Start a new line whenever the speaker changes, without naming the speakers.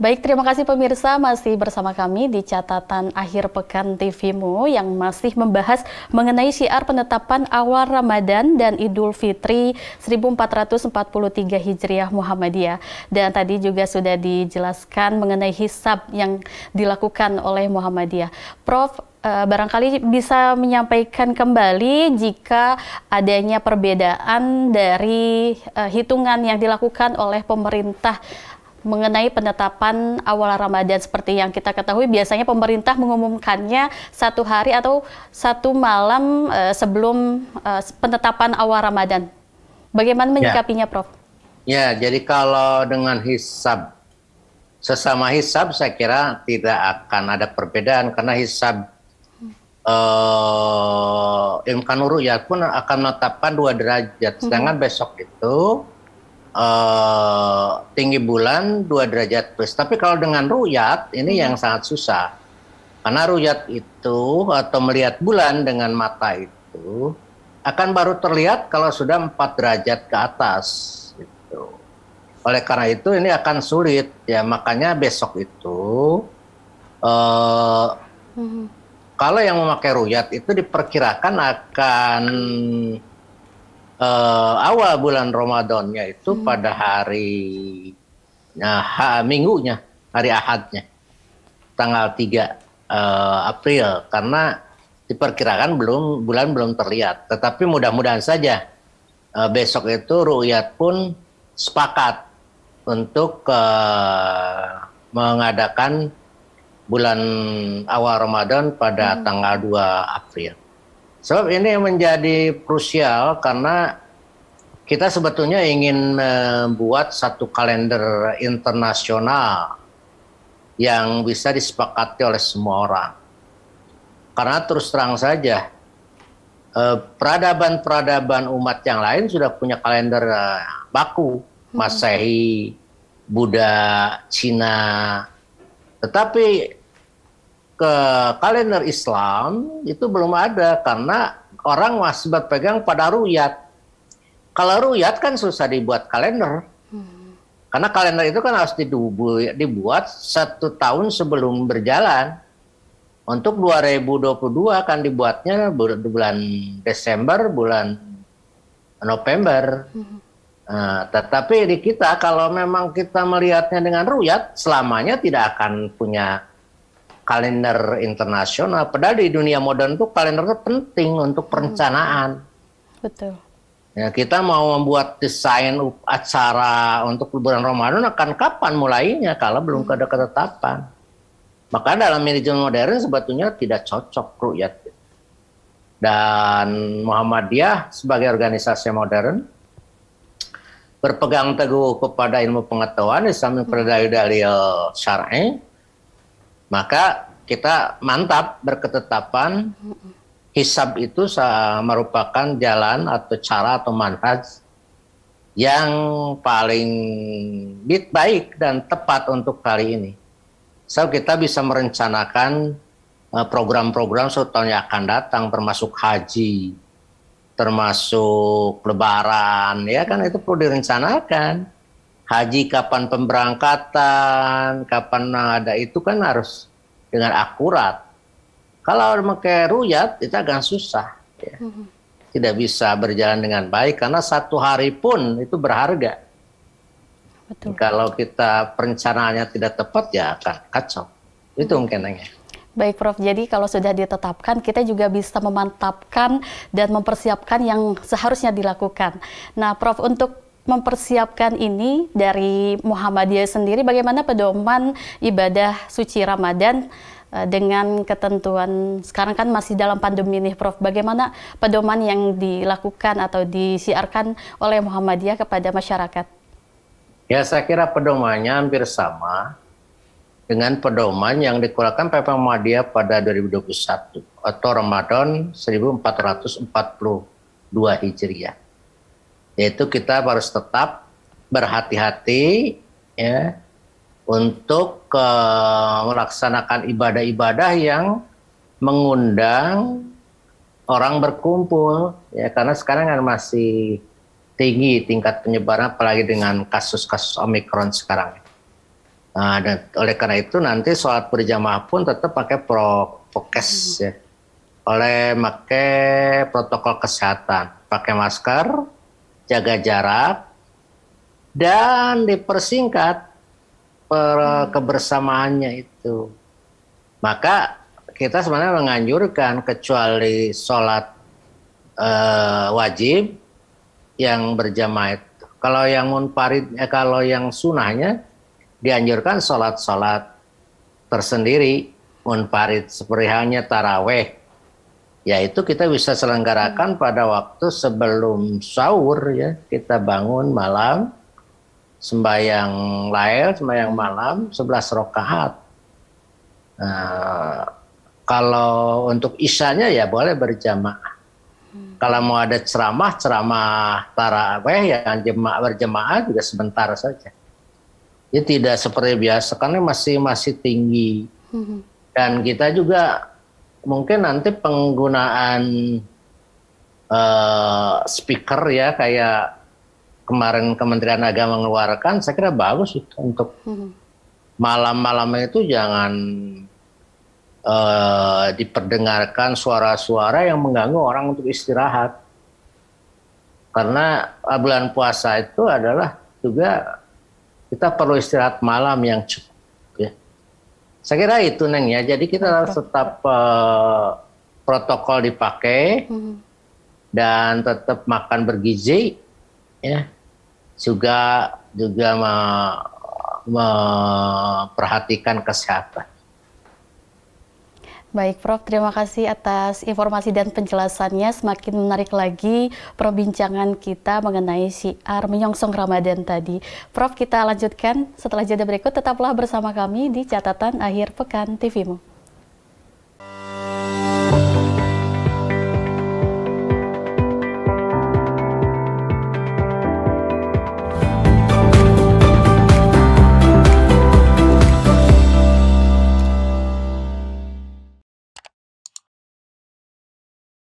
Baik, terima kasih pemirsa masih bersama kami di catatan akhir pekan TVMU yang masih membahas mengenai syiar penetapan awal Ramadan dan Idul Fitri 1443 Hijriah Muhammadiyah. Dan tadi juga sudah dijelaskan mengenai hisab yang dilakukan oleh Muhammadiyah. Prof, eh, barangkali bisa menyampaikan kembali jika adanya perbedaan dari eh, hitungan yang dilakukan oleh pemerintah mengenai penetapan awal Ramadan seperti yang kita ketahui biasanya pemerintah mengumumkannya satu hari atau satu malam e, sebelum e, penetapan awal Ramadan. Bagaimana ya. menyikapinya, ya. Prof?
Ya, jadi kalau dengan hisab sesama hisab saya kira tidak akan ada perbedaan karena hisab eh, uh, Imkan ya pun akan menetapkan dua derajat, hmm. sedangkan hmm. besok itu uh, tinggi bulan 2 derajat plus. Tapi kalau dengan ruyat ini hmm. yang sangat susah. Karena ruyat itu atau melihat bulan dengan mata itu akan baru terlihat kalau sudah 4 derajat ke atas gitu. Oleh karena itu ini akan sulit ya makanya besok itu uh, hmm. kalau yang memakai ruyat itu diperkirakan akan uh, awal bulan Ramadannya itu hmm. pada hari nah, ha, minggunya, hari Ahadnya, tanggal 3 uh, eh, April, karena diperkirakan belum bulan belum terlihat. Tetapi mudah-mudahan saja uh, besok itu Ruyat pun sepakat untuk uh, mengadakan bulan awal Ramadan pada hmm. tanggal 2 April. Sebab ini menjadi krusial karena kita sebetulnya ingin membuat satu kalender internasional yang bisa disepakati oleh semua orang. Karena terus terang saja, eh, peradaban-peradaban umat yang lain sudah punya kalender eh, baku, hmm. Masehi, Buddha, Cina. Tetapi ke kalender Islam itu belum ada karena orang masih berpegang pada ruyat. Kalau ruyat kan susah dibuat kalender. Karena kalender itu kan harus dibuat satu tahun sebelum berjalan. Untuk 2022 akan dibuatnya bulan Desember, bulan November. Nah, tetapi di kita kalau memang kita melihatnya dengan ruyat, selamanya tidak akan punya kalender internasional. Padahal di dunia modern itu kalender itu penting untuk hmm. perencanaan. Betul. Ya, kita mau membuat desain acara untuk bulan Ramadan akan kapan mulainya kalau belum hmm. ada ketetapan. Maka dalam manajemen modern sebetulnya tidak cocok rukyat. Dan Muhammadiyah sebagai organisasi modern berpegang teguh kepada ilmu pengetahuan Islam yang berdalil-dalil hmm. syar'i maka kita mantap berketetapan hisab itu merupakan jalan atau cara atau manhaj yang paling baik dan tepat untuk kali ini. So kita bisa merencanakan eh, program-program setahun yang akan datang termasuk haji, termasuk lebaran ya kan itu perlu direncanakan haji kapan pemberangkatan, kapan ada itu kan harus dengan akurat. Kalau memakai ruyat itu agak susah, ya. Mm-hmm. tidak bisa berjalan dengan baik karena satu hari pun itu berharga. Betul. Kalau kita perencanaannya tidak tepat ya akan kacau. Itu mm-hmm. mungkin ya.
Baik Prof, jadi kalau sudah ditetapkan kita juga bisa memantapkan dan mempersiapkan yang seharusnya dilakukan. Nah Prof, untuk mempersiapkan ini dari Muhammadiyah sendiri bagaimana pedoman ibadah suci Ramadan eh, dengan ketentuan sekarang kan masih dalam pandemi nih Prof. Bagaimana pedoman yang dilakukan atau disiarkan oleh Muhammadiyah kepada masyarakat?
Ya, saya kira pedomannya hampir sama dengan pedoman yang dikeluarkan PP Muhammadiyah pada 2021 atau Ramadan 1442 Hijriah yaitu kita harus tetap berhati-hati ya untuk ke, eh, melaksanakan ibadah-ibadah yang mengundang orang berkumpul ya karena sekarang kan masih tinggi tingkat penyebaran apalagi dengan kasus-kasus omikron sekarang. Nah, dan oleh karena itu nanti sholat berjamaah pun tetap pakai prokes hmm. ya, oleh pakai protokol kesehatan, pakai masker, jaga jarak, dan dipersingkat per hmm. kebersamaannya itu. Maka kita sebenarnya menganjurkan kecuali sholat eh, wajib yang berjamaah itu. Kalau yang munfarid, eh, kalau yang sunahnya dianjurkan sholat-sholat tersendiri munfarid seperti halnya taraweh yaitu kita bisa selenggarakan pada waktu sebelum sahur ya kita bangun malam sembahyang lail sembahyang malam sebelas rokaat nah, kalau untuk isanya ya boleh berjamaah hmm. kalau mau ada ceramah ceramah taraweh yang jemaah berjemaah juga sebentar saja ya tidak seperti biasa karena masih masih tinggi hmm. dan kita juga mungkin nanti penggunaan uh, speaker ya kayak kemarin Kementerian Agama mengeluarkan, saya kira bagus itu untuk hmm. malam-malam itu jangan uh, diperdengarkan suara-suara yang mengganggu orang untuk istirahat. Karena eh, bulan puasa itu adalah juga kita perlu istirahat malam yang cukup saya kira itu Neng ya. Jadi kita Betul. harus tetap uh, protokol dipakai hmm. dan tetap makan bergizi ya. Juga juga memperhatikan kesehatan.
Baik Prof, terima kasih atas informasi dan penjelasannya. Semakin menarik lagi perbincangan kita mengenai siar menyongsong Ramadan tadi. Prof, kita lanjutkan setelah jeda berikut. Tetaplah bersama kami di catatan akhir pekan TVMU.